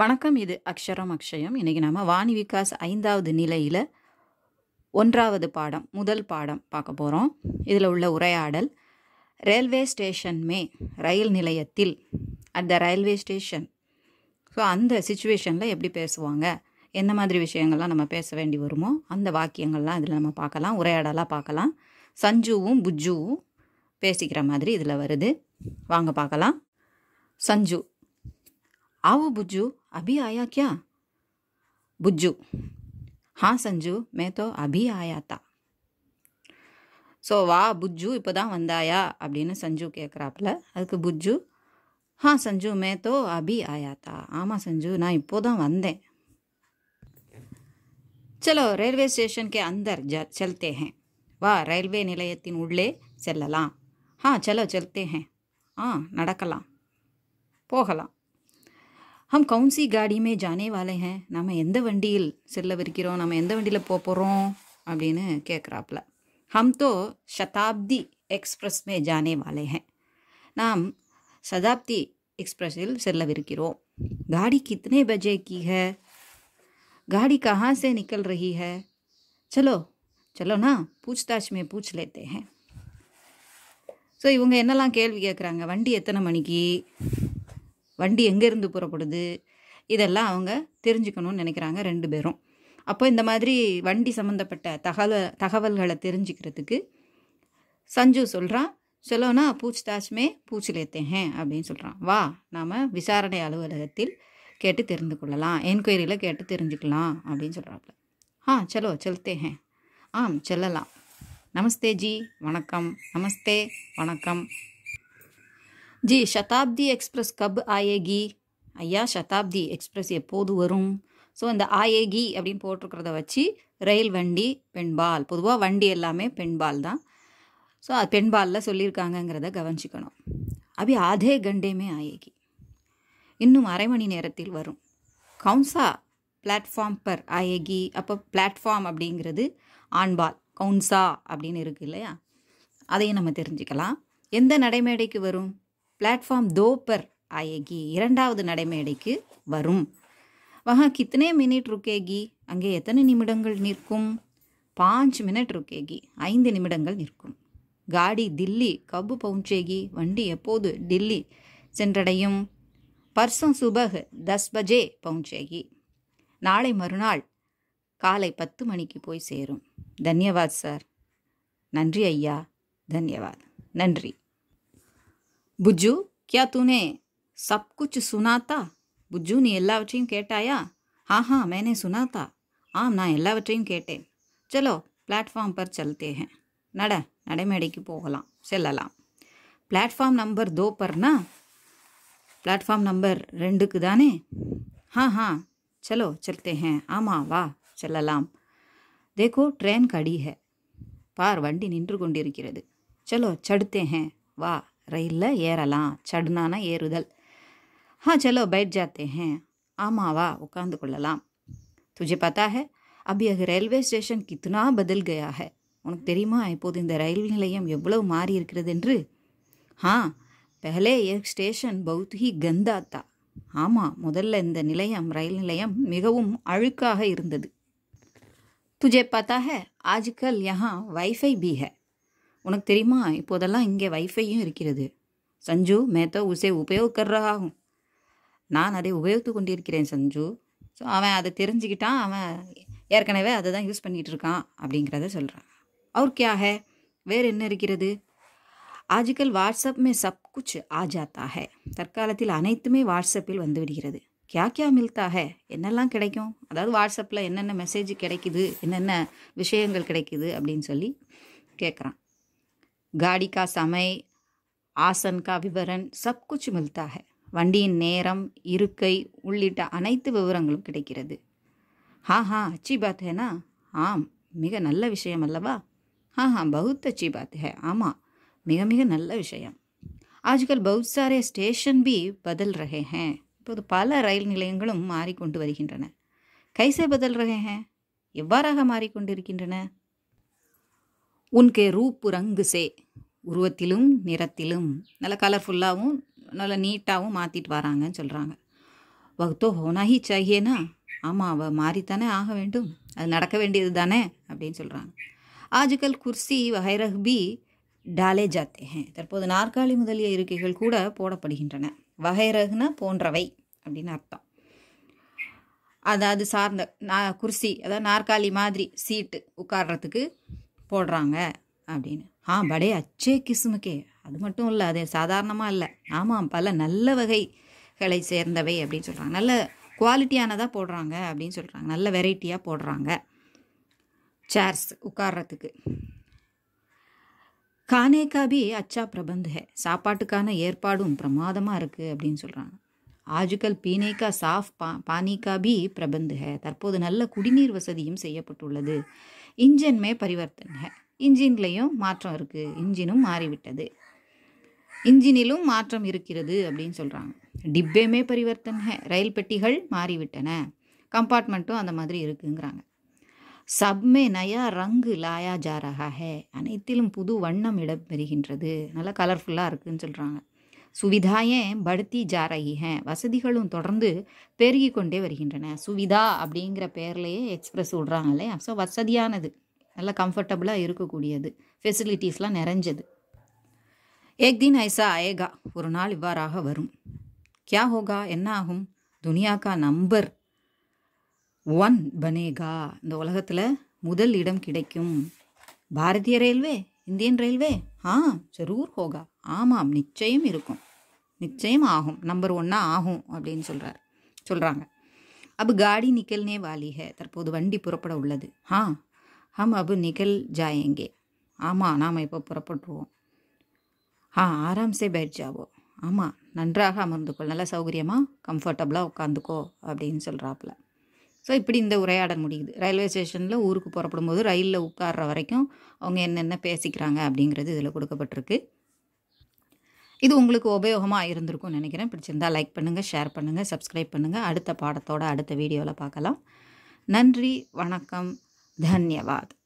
வணக்கம் இது அக்ஷரம் அக்ஷயம் இன்றைக்கி நம்ம வாணி விகாஸ் ஐந்தாவது நிலையில் ஒன்றாவது பாடம் முதல் பாடம் பார்க்க போகிறோம் இதில் உள்ள உரையாடல் ரயில்வே ஸ்டேஷன் மே ரயில் நிலையத்தில் at the railway station so அந்த சுச்சுவேஷனில் எப்படி பேசுவாங்க எந்த மாதிரி விஷயங்கள்லாம் நம்ம பேச வேண்டி வருமோ அந்த வாக்கியங்கள்லாம் இதில் நம்ம பார்க்கலாம் உரையாடலாக பார்க்கலாம் சஞ்சுவும் புஜ்ஜுவும் பேசிக்கிற மாதிரி இதில் வருது வாங்க பார்க்கலாம் சஞ்சு आओ बुज्जू अभी आया क्या बुज्जू हाँ संजू मैं तो अभी आया था सो वा बुज्जू இப்பதா வந்தாயா அப்படினு संजू கேக்குறாப்ல அதுக்கு बुज्जू हाँ संजू मैं तो अभी आया था ஆமா संजू நான் இப்போதான் வந்தேன் चलो रेलवे स्टेशन के अंदर चलते हैं வா रेलवे நிலையத்தின் உள்ளே செல்லலாம் हाँ चलो चलते हैं हाँ நடக்கலாம் போகலாம் ஹம் கவுன்சி காடியுமே ஜானே வாழைஹேன் நம்ம எந்த வண்டியில் செல்லவிருக்கிறோம் நம்ம எந்த வண்டியில் போக போகிறோம் அப்படின்னு கேட்குறாப்புல ஹம் தோ சதாப்தி எக்ஸ்பிரஸ் மே ஜானே வாழைஹேன் நாம் சதாப்தி एक्सप्रेस सेल विरो गाड़ी कितने बजे की है गाड़ी कहाँ से निकल रही है चलो चलो ना पूछताछ में पूछ लेते हैं ஸோ இவங்க என்னெல்லாம் கேள்வி கேட்குறாங்க வண்டி எத்தனை மணிக்கு வண்டி எங்கேருந்து புறப்படுது இதெல்லாம் அவங்க தெரிஞ்சுக்கணும்னு நினைக்கிறாங்க ரெண்டு பேரும் அப்போ இந்த மாதிரி வண்டி சம்மந்தப்பட்ட தகவல் தகவல்களை தெரிஞ்சுக்கிறதுக்கு சஞ்சு சொல்கிறான் சொல்லோனா பூச்தாச்மே பூச்சி லேத்தேன் அப்படின்னு சொல்கிறான் வா நாம் விசாரணை அலுவலகத்தில் கேட்டு தெரிந்து கொள்ளலாம் என்கொயரியில் கேட்டு தெரிஞ்சுக்கலாம் அப்படின்னு சொல்கிறாப்புல ஆ சலோ செலுத்தேன் ஆம் செல்லலாம் நமஸ்தே ஜி வணக்கம் நமஸ்தே வணக்கம் ஜி சதாப்தி எக்ஸ்பிரஸ் கப் ஆயேகி ஐயா சதாப்தி எக்ஸ்பிரஸ் எப்போது வரும் ஸோ இந்த ஆயேகி அப்படின்னு போட்டிருக்கிறத வச்சு ரயில் வண்டி பெண்பால் பொதுவாக வண்டி எல்லாமே பெண்பால் தான் ஸோ அது பெண்பாலில் சொல்லியிருக்காங்கங்கிறத கவனிச்சிக்கணும் அப்படி ஆதே கண்டேமே ஆயேகி இன்னும் அரை மணி நேரத்தில் வரும் கவுன்சா பிளாட்ஃபார்ம் பர் ஆயேகி அப்போ பிளாட்ஃபார்ம் அப்படிங்கிறது ஆண்பால் கவுன்சா அப்படின்னு இருக்கு இல்லையா அதையும் நம்ம தெரிஞ்சுக்கலாம் எந்த நடைமேடைக்கு வரும் பிளாட்ஃபார்ம் தோப்பர் ஆயேகி இரண்டாவது நடைமேடைக்கு வரும் வகா கித்தனை மினிட் ருக்கேகி அங்கே எத்தனை நிமிடங்கள் நிற்கும் பாஞ்ச் மினிட் ருக்கேகி ஐந்து நிமிடங்கள் நிற்கும் காடி தில்லி கபு பவுஞ்சேகி வண்டி எப்போது டில்லி சென்றடையும் பர்சம் சுபகு தஸ் பஜே பவுஞ்சேகி நாளை மறுநாள் காலை பத்து மணிக்கு போய் சேரும் தன்யவாத் சார் நன்றி ஐயா தன்யவாத் நன்றி बुज्जू क्या तूने सब कुछ सुना था ബുജ്ജു നീ എല്ലാവറ്റെയും കേട്ടായാ ഹാ ഹാ മേനെ സുനാത്ത ആ നാ എല്ലാവറ്റെയും കേട്ടേൻ ചലോ പ്ലാറ്റ്ഫോം പർ ചലത്തേ ഹെ നട നടമേടയ്ക്ക് പോകലാം ചെല്ലലാം പ്ലാറ്റ്ഫോം നമ്പർ ദോ പർനാ പ്ലാറ്റ്ഫോം നമ്പർ രണ്ടുക്ക് താനേ ഹാ ഹാ ചലോ ചലത്തേ ഹെ ആമാ വാ ചെല്ലലാം ദേക്കോ ട്രെയിൻ കടി ഹെ പാർ വണ്ടി നിன்று കൊണ്ടിരിക്കുന്നത് ചലോ ചടുത്തേ ഹെ വാ ரயிலில் ஏறலாம் சடுனான ஏறுதல் ஆ சலோ பைட் ஜாத்தே ஆமா வா உட்காந்து கொள்ளலாம் துஜி பார்த்தா ஹே அபி அது ரயில்வே ஸ்டேஷன் கித்துனா பதில் கயா ஹே உனக்கு தெரியுமா இப்போது இந்த ரயில் நிலையம் எவ்வளவு மாறி இருக்கிறது என்று ஆ பெஹலே எக் ஸ்டேஷன் பௌத் ஹி ஆமாம் முதல்ல இந்த நிலையம் ரயில் நிலையம் மிகவும் அழுக்காக இருந்தது துஜே பார்த்தா ஹே ஆஜ்கல் யஹா வைஃபை பி ஹே உனக்கு தெரியுமா இப்போதெல்லாம் இங்கே வைஃபையும் இருக்கிறது சஞ்சு மேத்தோ உசே உபயோகிக்கிறாகும் நான் அதை உபயோகித்து கொண்டிருக்கிறேன் சஞ்சு ஸோ அவன் அதை தெரிஞ்சுக்கிட்டான் அவன் ஏற்கனவே அதை தான் யூஸ் பண்ணிகிட்டு இருக்கான் அப்படிங்கிறத சொல்கிறான் அவர் क्या வேறு என்ன இருக்கிறது ஆஜிக்கல் வாட்ஸ்அப் மே சப் குச் ஆஜாத்தாக தற்காலத்தில் அனைத்துமே வாட்ஸ்அப்பில் வந்து விடுகிறது கியா கியா மில்த்தாக என்னெல்லாம் கிடைக்கும் அதாவது வாட்ஸ்அப்பில் என்னென்ன மெசேஜ் கிடைக்குது என்னென்ன விஷயங்கள் கிடைக்குது அப்படின்னு சொல்லி கேட்குறான் गाड़ी का समय आसन का விவரன் சப் குச்சு மில்தா ஹை வண்டியின் நேரம் இருக்கை உள்ளிட்ட அனைத்து விவரங்களும் கிடைக்கிறது ஹா ஹா அச்சி பாத் ஆம் மிக நல்ல விஷயம் அல்லவா ஹா ஹா பகுத் அச்சி பாத் ஆமாம் மிக மிக நல்ல விஷயம் ஆஜ்கல் பகுத் சாரே ஸ்டேஷன் பி பதில் ரகே ஹே இப்போது பல ரயில் நிலையங்களும் மாறிக்கொண்டு வருகின்றன கைசே பதல் ரகே ஹே எவ்வாறாக மாறிக்கொண்டிருக்கின்றன உன்கே ரூப்பு ரங்கு சே உருவத்திலும் நிறத்திலும் நல்ல கலர்ஃபுல்லாகவும் நல்லா நீட்டாகவும் மாற்றிட்டு வராங்கன்னு சொல்கிறாங்க வகுத்தோ ஹோனாகி சாகியேனா ஆமாம் அவள் மாறித்தானே ஆக வேண்டும் அது நடக்க வேண்டியது தானே அப்படின்னு சொல்கிறாங்க ஆஜுக்கல் குர்சி வகைரஹ் பி டாலே ஜாத்தே தற்போது நாற்காலி முதலிய இருக்கைகள் கூட போடப்படுகின்றன வகைரகுனா போன்றவை அப்படின்னு அர்த்தம் அதாவது சார்ந்த நா குர்சி அதாவது நாற்காலி மாதிரி சீட்டு உட்கார்றதுக்கு போடுறாங்க அப்படின்னு ஆ படே அச்சே கிசுமுக்கே அது மட்டும் இல்லை அது சாதாரணமாக இல்லை ஆமாம் பல நல்ல வகைகளை சேர்ந்தவை அப்படின்னு சொல்கிறாங்க நல்ல குவாலிட்டியானதாக போடுறாங்க அப்படின்னு சொல்கிறாங்க நல்ல வெரைட்டியாக போடுறாங்க சேர்ஸ் உட்கார்றதுக்கு கானே பி அச்சா பிரபந்த சாப்பாட்டுக்கான ஏற்பாடும் பிரமாதமாக இருக்குது அப்படின்னு சொல்கிறாங்க ஆஜுக்கல் பீனேக்கா சாஃப் பா பானிக்கா பி பிரபந்த் தற்போது நல்ல குடிநீர் வசதியும் செய்யப்பட்டுள்ளது இன்ஜின் மே பரிவர்த்தனை இன்ஜின்லேயும் மாற்றம் இருக்குது இன்ஜினும் மாறிவிட்டது இன்ஜினிலும் மாற்றம் இருக்கிறது அப்படின்னு சொல்கிறாங்க டிப்பேமே பரிவர்த்தனை ரயில் பெட்டிகள் மாறிவிட்டன கம்பார்ட்மெண்ட்டும் அந்த மாதிரி இருக்குங்கிறாங்க சப்மே நயா ரங்கு லாயா ஜாராக அனைத்திலும் புது வண்ணம் இடம் பெறுகின்றது நல்லா கலர்ஃபுல்லாக இருக்குதுன்னு சொல்கிறாங்க சுவிதாயேன் படுத்தி ஜா ரஹி ஹேன் வசதிகளும் தொடர்ந்து பெருகி கொண்டே வருகின்றன சுவிதா அப்படிங்கிற பேர்லேயே எக்ஸ்பிரஸ் விடுறாங்க இல்லையா ஸோ வசதியானது நல்லா கம்ஃபர்டபுளாக இருக்கக்கூடியது ஃபெசிலிட்டிஸ்லாம் நிறைஞ்சது ஏக் தின் ஐசா ஆயேகா ஒரு நாள் இவ்வாறாக வரும் கியா ஹோகா என்ன ஆகும் துனியாக்கா நம்பர் ஒன் பனேகா இந்த உலகத்தில் முதல் இடம் கிடைக்கும் பாரதிய ரயில்வே இந்தியன் ரயில்வே ஆ ஜரூர் ஹோகா ஆமாம் நிச்சயம் இருக்கும் நிச்சயம் ஆகும் நம்பர் ஒன்னாக ஆகும் அப்படின்னு சொல்கிறார் சொல்கிறாங்க அப் காடி நிக்கல்னே வாலிக தற்போது வண்டி புறப்பட உள்ளது ஆ ஹம் அபு நிகல் ஜாயங்கே ஆமாம் நாம் இப்போ புறப்பட்டுருவோம் ஆ ஆராம்சே பேட் ஜாவோ ஆமாம் நன்றாக அமர்ந்துக்கோ நல்லா சௌகரியமாக கம்ஃபர்டபுளாக உட்காந்துக்கோ அப்படின்னு சொல்கிறாப்புல ஸோ இப்படி இந்த உரையாடல் முடியுது ரயில்வே ஸ்டேஷனில் ஊருக்கு புறப்படும் போது ரயிலில் உட்கார்ற வரைக்கும் அவங்க என்னென்ன பேசிக்கிறாங்க அப்படிங்கிறது இதில் கொடுக்கப்பட்டிருக்கு இது உங்களுக்கு உபயோகமாக இருந்திருக்கும்னு நினைக்கிறேன் பிடிச்சிருந்தா லைக் பண்ணுங்கள் ஷேர் பண்ணுங்கள் சப்ஸ்கிரைப் பண்ணுங்கள் அடுத்த பாடத்தோட அடுத்த வீடியோவில் பார்க்கலாம் நன்றி வணக்கம் தன்யவாத்